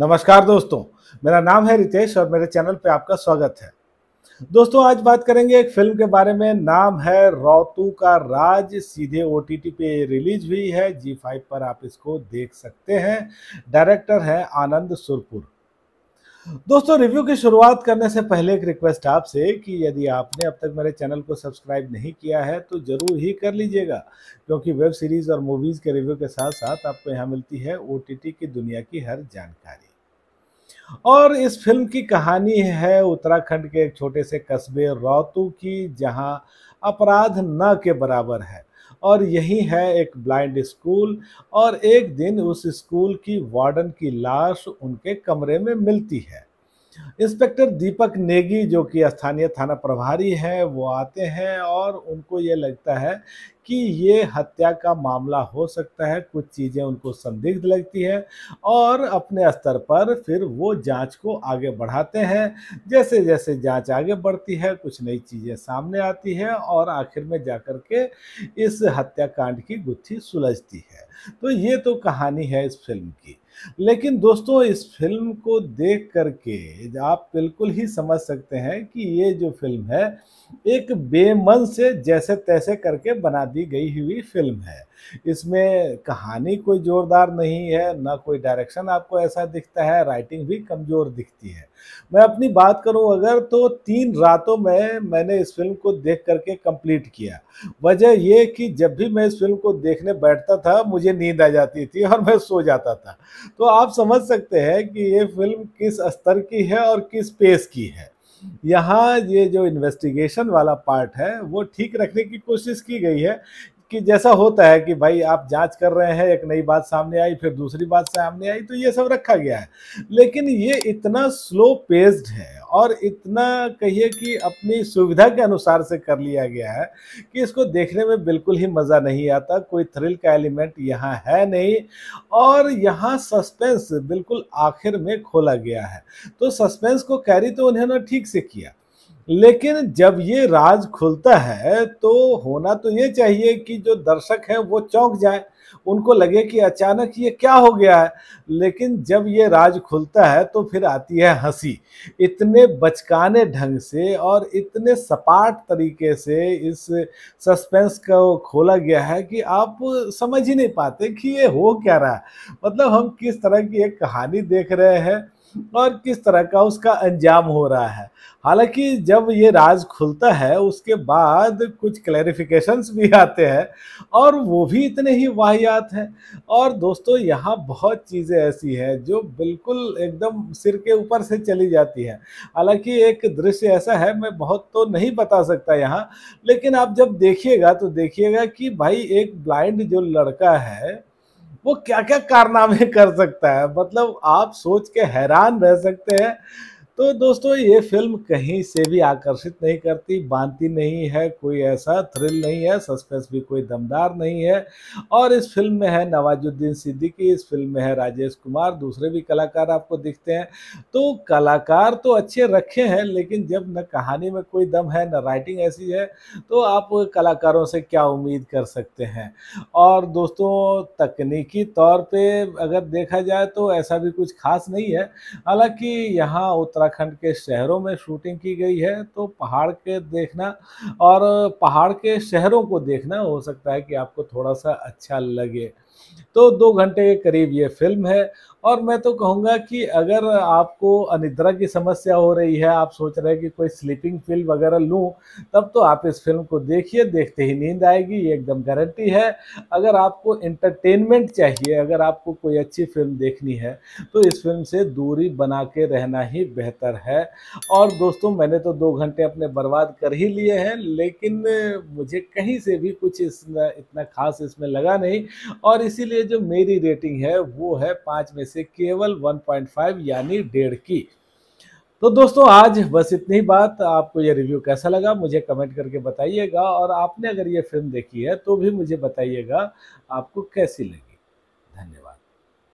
नमस्कार दोस्तों मेरा नाम है रितेश और मेरे चैनल पे आपका स्वागत है दोस्तों आज बात करेंगे एक फिल्म के बारे में नाम है रौतू का राज सीधे ओ पे रिलीज हुई है जी फाइव पर आप इसको देख सकते हैं डायरेक्टर है आनंद सुरपुर दोस्तों रिव्यू की शुरुआत करने से पहले एक रिक्वेस्ट आपसे कि यदि आपने अब तक मेरे चैनल को सब्सक्राइब नहीं किया है तो ज़रूर ही कर लीजिएगा क्योंकि वेब सीरीज़ और मूवीज़ के रिव्यू के साथ साथ आपको यहाँ मिलती है ओ की दुनिया की हर जानकारी और इस फिल्म की कहानी है उत्तराखंड के एक छोटे से कस्बे रौतू की जहाँ अपराध न के बराबर है और यही है एक ब्लाइंड स्कूल और एक दिन उस स्कूल की वार्डन की लाश उनके कमरे में मिलती है इंस्पेक्टर दीपक नेगी जो कि स्थानीय थाना प्रभारी हैं वो आते हैं और उनको ये लगता है कि ये हत्या का मामला हो सकता है कुछ चीज़ें उनको संदिग्ध लगती है और अपने स्तर पर फिर वो जांच को आगे बढ़ाते हैं जैसे जैसे जांच आगे बढ़ती है कुछ नई चीज़ें सामने आती है और आखिर में जाकर के इस हत्याकांड की गुत्थी सुलझती है तो ये तो कहानी है इस फिल्म की लेकिन दोस्तों इस फिल्म को देख करके आप बिल्कुल ही समझ सकते हैं कि ये जो फिल्म है एक बेमन से जैसे तैसे करके बना दी गई हुई फिल्म है इसमें कहानी कोई ज़ोरदार नहीं है ना कोई डायरेक्शन आपको ऐसा दिखता है राइटिंग भी कमज़ोर दिखती है मैं अपनी बात करूं अगर तो तीन रातों में मैंने इस फिल्म को देख करके कंप्लीट किया वजह यह कि जब भी मैं इस फिल्म को देखने बैठता था मुझे नींद आ जाती थी और मैं सो जाता था तो आप समझ सकते हैं कि ये फिल्म किस स्तर की है और किस पेस की है यहाँ ये जो इन्वेस्टिगेशन वाला पार्ट है वो ठीक रखने की कोशिश की गई है कि जैसा होता है कि भाई आप जांच कर रहे हैं एक नई बात सामने आई फिर दूसरी बात सामने आई तो ये सब रखा गया है लेकिन ये इतना स्लो पेस्ड है और इतना कहिए कि अपनी सुविधा के अनुसार से कर लिया गया है कि इसको देखने में बिल्कुल ही मज़ा नहीं आता कोई थ्रिल का एलिमेंट यहाँ है नहीं और यहाँ सस्पेंस बिल्कुल आखिर में खोला गया है तो सस्पेंस को कैरी तो उन्होंने ठीक से किया लेकिन जब ये राज खुलता है तो होना तो ये चाहिए कि जो दर्शक हैं वो चौंक जाए उनको लगे कि अचानक ये क्या हो गया है लेकिन जब ये राज खुलता है तो फिर आती है हंसी इतने बचकाने ढंग से और इतने सपाट तरीके से इस सस्पेंस को खोला गया है कि आप समझ ही नहीं पाते कि ये हो क्या रहा है मतलब हम किस तरह की एक कहानी देख रहे हैं और किस तरह का उसका अंजाम हो रहा है हालांकि जब ये राज खुलता है उसके बाद कुछ क्लैरिफिकेशंस भी आते हैं और वो भी इतने ही वाहियात हैं और दोस्तों यहाँ बहुत चीज़ें ऐसी हैं जो बिल्कुल एकदम सिर के ऊपर से चली जाती है हालांकि एक दृश्य ऐसा है मैं बहुत तो नहीं बता सकता यहाँ लेकिन आप जब देखिएगा तो देखिएगा कि भाई एक ब्लाइंड जो लड़का है वो क्या क्या कारनामे कर सकता है मतलब आप सोच के हैरान रह सकते हैं तो दोस्तों ये फिल्म कहीं से भी आकर्षित नहीं करती बांधती नहीं है कोई ऐसा थ्रिल नहीं है सस्पेंस भी कोई दमदार नहीं है और इस फिल्म में है नवाजुद्दीन सिद्दीकी इस फिल्म में है राजेश कुमार दूसरे भी कलाकार आपको दिखते हैं तो कलाकार तो अच्छे रखे हैं लेकिन जब न कहानी में कोई दम है न राइटिंग ऐसी है तो आप कलाकारों से क्या उम्मीद कर सकते हैं और दोस्तों तकनीकी तौर पर अगर देखा जाए तो ऐसा भी कुछ खास नहीं है हालांकि यहाँ उत्तराखंड उत्तराखंड के शहरों में शूटिंग की गई है तो पहाड़ के देखना और पहाड़ के शहरों को देखना हो सकता है कि आपको थोड़ा सा अच्छा लगे तो दो घंटे के करीब ये फिल्म है और मैं तो कहूँगा कि अगर आपको अनिद्रा की समस्या हो रही है आप सोच रहे हैं कि कोई स्लीपिंग पिल वगैरह लूँ तब तो आप इस फिल्म को देखिए देखते ही नींद आएगी ये एकदम गारंटी है अगर आपको इंटरटेनमेंट चाहिए अगर आपको कोई अच्छी फिल्म देखनी है तो इस फिल्म से दूरी बना के रहना ही बेहतर है और दोस्तों मैंने तो दो घंटे अपने बर्बाद कर ही लिए हैं लेकिन मुझे कहीं से भी कुछ इस इतना खास इसमें लगा नहीं और इस इसीलिए जो मेरी रेटिंग है वो है पाँच में से केवल 1.5 यानी डेढ़ की तो दोस्तों आज बस इतनी ही बात आपको ये रिव्यू कैसा लगा मुझे कमेंट करके बताइएगा और आपने अगर ये फिल्म देखी है तो भी मुझे बताइएगा आपको कैसी लगी